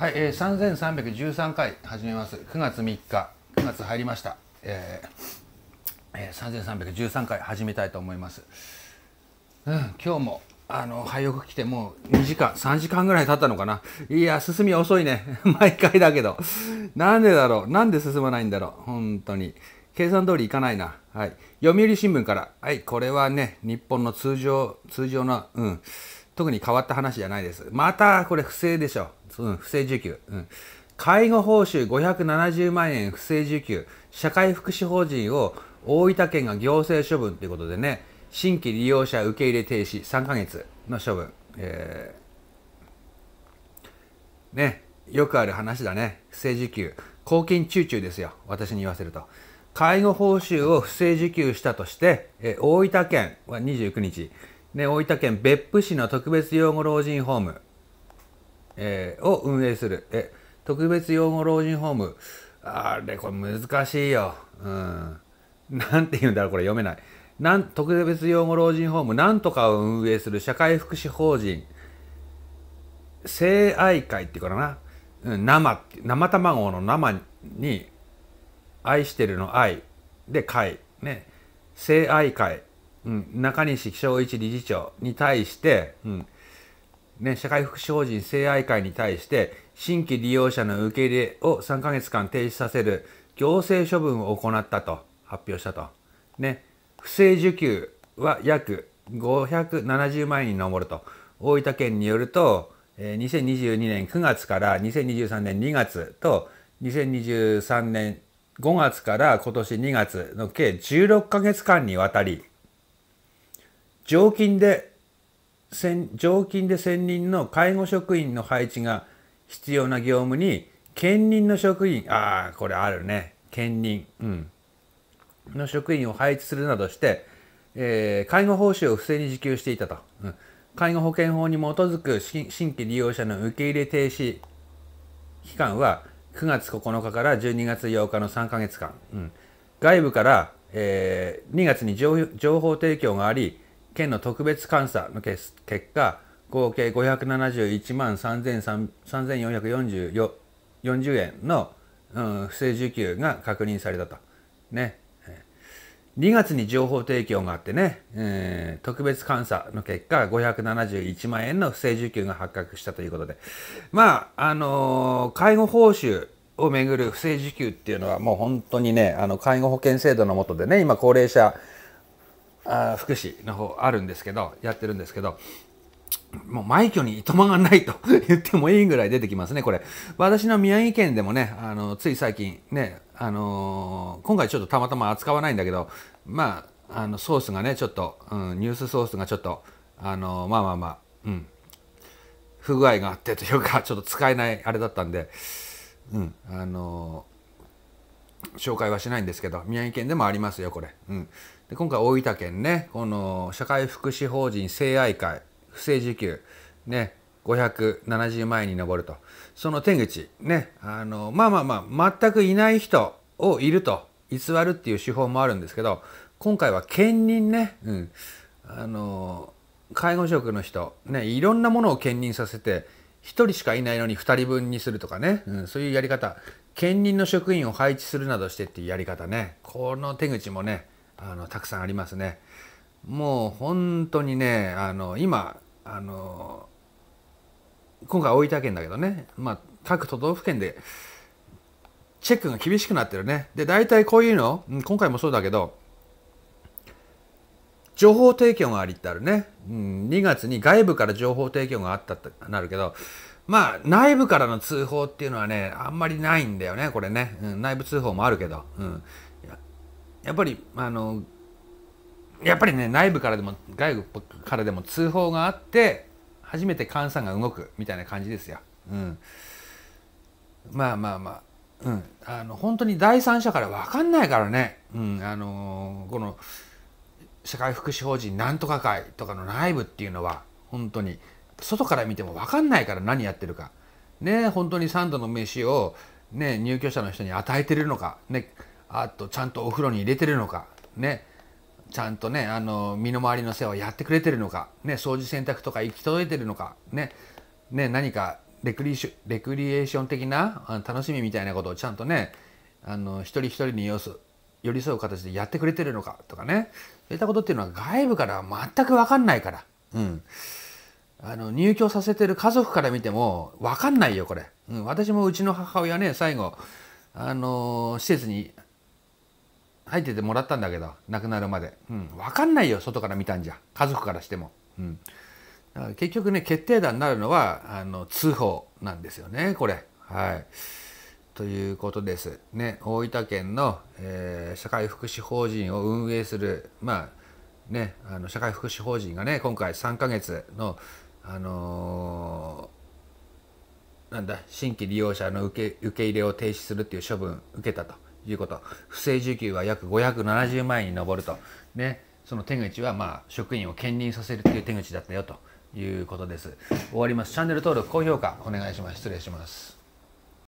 はい、えー、3313回始めます。9月3日、9月入りました。えー、え3313回始めたいと思います。うん、今日も、あの、早く来てもう2時間、3時間ぐらい経ったのかな。いや、進み遅いね。毎回だけど。なんでだろう。なんで進まないんだろう。本当に。計算通りいかないな。はい。読売新聞から。はい、これはね、日本の通常、通常の、うん、特に変わった話じゃないです。また、これ不正でしょ。うん、不正受給。うん。介護報酬570万円不正受給。社会福祉法人を大分県が行政処分ということでね、新規利用者受け入れ停止3ヶ月の処分。えー、ね、よくある話だね。不正受給。公金中中ですよ。私に言わせると。介護報酬を不正受給したとして、え大分県は29日、ね、大分県別府市の特別養護老人ホーム、えー、を運営するえ特別養護老人ホームあれこれ難しいよ、うん、なんて言うんだろうこれ読めないなん特別養護老人ホームなんとかを運営する社会福祉法人性愛会っていうからな、うん、生生卵の生に愛してるの愛で会ね性愛会うん、中西昭一理事長に対して、うんね、社会福祉法人性愛会に対して新規利用者の受け入れを3ヶ月間停止させる行政処分を行ったと発表したと。ね、不正受給は約570万円に上ると。大分県によると、2022年9月から2023年2月と2023年5月から今年2月の計16ヶ月間にわたり、常勤で常勤で専任の介護職員の配置が必要な業務に兼任の職員ああこれあるね兼任、うん、の職員を配置するなどして、えー、介護報酬を不正に受給していたと、うん、介護保険法に基づく新規利用者の受け入れ停止期間は9月9日から12月8日の3ヶ月間、うん、外部から、えー、2月に情報提供があり県の特別監査の結果合計571万3440円の、うん、不正受給が確認されたと。ね。2月に情報提供があってね、えー、特別監査の結果、571万円の不正受給が発覚したということで、まあ、あのー、介護報酬をめぐる不正受給っていうのはもう本当にね、あの、介護保険制度の下でね、今高齢者、あ福祉の方あるんですけど、やってるんですけど、もう埋挙にいとまがないと 言ってもいいぐらい出てきますね、これ。私の宮城県でもね、あの、つい最近ね、あのー、今回ちょっとたまたま扱わないんだけど、まあ、あの、ソースがね、ちょっと、うん、ニュースソースがちょっと、あのー、まあまあまあ、うん、不具合があってというか、ちょっと使えないあれだったんで、うん、あのー紹介はしないんですけど、宮城県でもありますよ、これ。うん。で、今回大分県ね、この社会福祉法人性愛会、不正受給、ね、570万円に上ると。その手口、ね、あの、まあまあまあ、全くいない人をいると偽るっていう手法もあるんですけど、今回は兼任ね、うん。あの、介護職の人、ね、いろんなものを兼任させて、1人しかいないのに2人分にするとかね、うん、そういうやり方兼任の職員を配置するなどしてっていうやり方ねこの手口もねあのたくさんありますねもう本当にねあの今あの今回大分県だけどね、まあ、各都道府県でチェックが厳しくなってるねで大体こういうの今回もそうだけど情報提供がありってあるね、うん、2月に外部から情報提供があったってなるけどまあ、内部からの通報っていうのはね、あんまりないんだよね、これね。うん、内部通報もあるけど。うん。やっぱり、あの、やっぱりね、内部からでも、外部からでも通報があって、初めて菅さんが動くみたいな感じですよ。うん。まあまあまあ。うん。あの、本当に第三者から分かんないからね。うん。あのー、この、社会福祉法人なんとか会とかの内部っていうのは、本当に外から見ても分かんないから何やってるか。ね、本当に3度の飯を、ね、入居者の人に与えてるのか、ね、あとちゃんとお風呂に入れてるのか、ね、ちゃんとね、あの、身の回りの世話やってくれてるのか、ね、掃除洗濯とか行き届いてるのか、ね、ね、何かレクリシレクリエーション的な楽しみみたいなことをちゃんとね、あの、一人一人に寄す、寄り添う形でやってくれてるのかとかね、そういったことっていうのは外部から全くわかんないから、うん。あの入居させてる家族から見ても分かんないよこれ、うん、私もうちの母親ね最後あのー、施設に入っててもらったんだけど亡くなるまで、うん、分かんないよ外から見たんじゃ家族からしても、うん、だから結局ね決定打になるのはあの通報なんですよねこれはいということです、ね、大分県の、えー、社会福祉法人を運営するまあね、あの社会福祉法人がね今回3ヶ月のあのー、なんだ新規利用者の受け受け入れを停止するっていう処分受けたということ不正受給は約570万円に上ると、ね、その手口はまあ職員を兼任させるという手口だったよということです終わりますチャンネル登録高評価お願いします失礼します